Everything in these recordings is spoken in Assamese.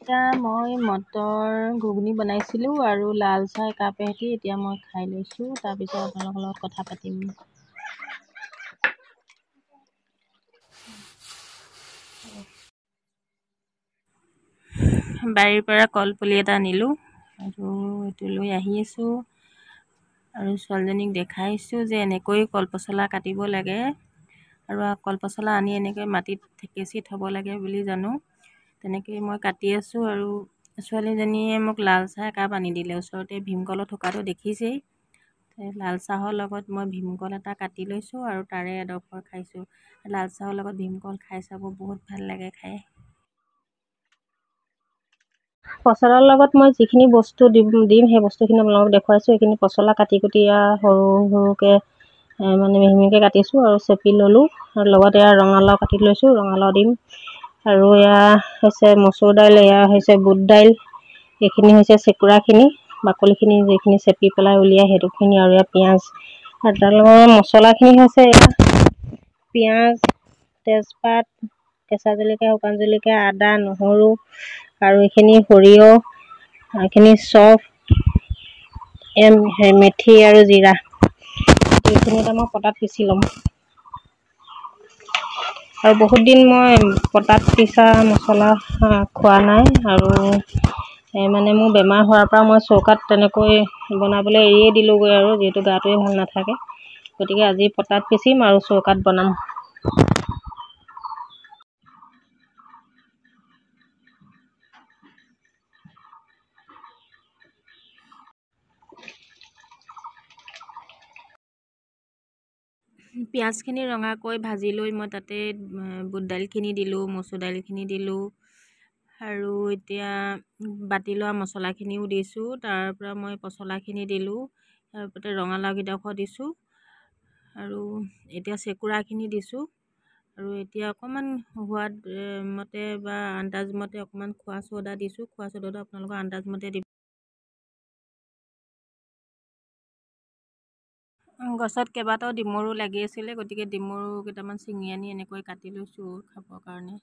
এতিয়া মই মটৰ ঘুগুনি বনাইছিলোঁ আৰু লাল চাহ একাপ এহেঁতি এতিয়া মই খাই লৈছোঁ তাৰপিছত আপোনালোকৰ লগত কথা পাতিম বাৰীৰ পৰা কলপুলি এটা আনিলোঁ আৰু এইটো লৈ আহি আছোঁ আৰু ছোৱালীজনীক দেখাইছোঁ যে এনেকৈ কল পচলা কাটিব লাগে আৰু কল পচলা আনি এনেকৈ মাটিত থেকেচি থ'ব লাগে বুলি জানো তেনেকৈ মই কাটি আছোঁ আৰু ছোৱালীজনীয়ে মোক লাল চাহ একাপ আনি দিলে ওচৰতে ভীমকলো থকাটো দেখিছেই লাল চাহৰ লগত মই ভীমকল এটা কাটি লৈছোঁ আৰু তাৰে এডোখৰ খাইছোঁ লাল চাহৰ লগত ভীমকল খাই চাব বহুত ভাল লাগে খাই পচলাৰ লগত মই যিখিনি বস্তু দিম দিম সেই বস্তুখিনি আপোনালোকক দেখুৱাইছোঁ এইখিনি পচলা কাটি কুটি আৰু সৰু সৰুকৈ মানে মিহি মিহিকৈ কাটিছোঁ আৰু চেপি ল'লোঁ আৰু লগতে এয়া ৰঙালাও কাটি লৈছোঁ ৰঙালাও দিম আৰু এয়া হৈছে মচুৰ দাইল এয়া হৈছে বুট দাইল এইখিনি হৈছে চেকুৰাখিনি বাকলিখিনি যিখিনি চেপি পেলাই উলিয়াই সেইটোখিনি আৰু ইয়াৰ পিঁয়াজ আৰু তাৰ লগত মচলাখিনি হৈছে এয়া পিঁয়াজ তেজপাত কেঁচা জলকীয়া শুকান জলকীয়া আদা নহৰু আৰু এইখিনি সৰিয়হ এইখিনি চফ মেথি আৰু জিৰা এইখিনিতে মই পতাত পিচি ল'ম আৰু বহুত দিন মই পটাত পিচা মচলা খোৱা নাই আৰু মানে মোৰ বেমাৰ হোৱাৰ পৰা মই চৌকাত তেনেকৈ বনাবলৈ এৰিয়ে দিলোঁগৈ আৰু যিহেতু গাটোৱে ভাল নাথাকে গতিকে আজি পটাত পিচিম আৰু চৌকাত বনাম পিঁয়াজখিনি ৰঙাকৈ ভাজি লৈ মই তাতে বুট দাইলখিনি দিলোঁ মচুৰ দাইলখিনি দিলোঁ আৰু এতিয়া বাতি লোৱা মছলাখিনিও দিছোঁ তাৰপৰা মই পচলাখিনি দিলোঁ ৰঙালাও কেইডোখৰ দিছোঁ আৰু এতিয়া চেকুৰাখিনি দিছোঁ আৰু এতিয়া অকণমান সোৱাদ মতে বা আন্দাজমতে অকণমান খোৱা চ'দা দিছোঁ খোৱা চ'দাটো আপোনালোকৰ আন্দাজমতে মতে দিব গছত কেইবাটাও ডিমৰু লাগি আছিলে গতিকে ডিমৰু কেইটামান ছিঙি আনি এনেকৈ কাটি লৈছোঁ খাবৰ কাৰণে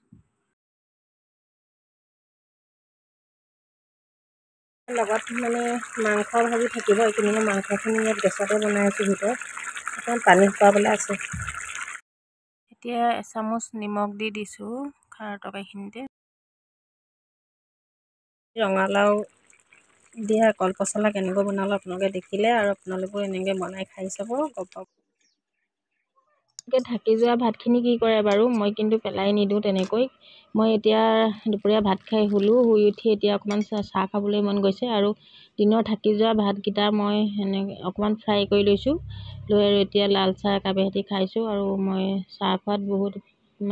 লগত মানে মাংস ভাবি থাকিব এইখিনি মই মাংসখিনি ইয়াত গেছতে বনাই আছোঁ ভিতৰত অকণমান পানী শুকাবলৈ আছে এতিয়া এচামুচ নিমখ দি দিছোঁ খাৰ তৰকাৰীখিনিতে ৰঙালাও দিয়া কল পচলা কেনেকৈ বনালে আপোনালোকে দেখিলে আৰু আপোনালোকেও এনেকৈ বনাই খাই চাব গম পাব এনেকৈ থাকি যোৱা ভাতখিনি কি কৰে বাৰু মই কিন্তু পেলাই নিদিওঁ তেনেকৈ মই এতিয়া দুপৰীয়া ভাত খাই শুলোঁ শুই উঠি এতিয়া অকণমান চাহ খাবলৈ মন গৈছে আৰু দিনৰ থাকি যোৱা ভাতকেইটা মই এনে অকণমান ফ্ৰাই কৰি লৈছোঁ লৈ আৰু এতিয়া লাল চাহ একাবেহেতি খাইছোঁ আৰু মই চাহপাত বহুত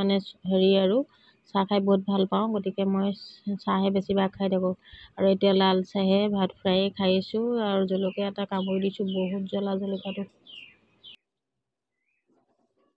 মানে হেৰি আৰু চাহ খাই বহুত ভাল পাওঁ গতিকে মই চাহে বেছিভাগ খাই থাকোঁ আৰু এতিয়া লাল চাহে ভাত ফ্ৰায়ে খাই আছোঁ আৰু জলকীয়া এটা কামুৰি দিছোঁ বহুত জ্বলা জলকীয়াটো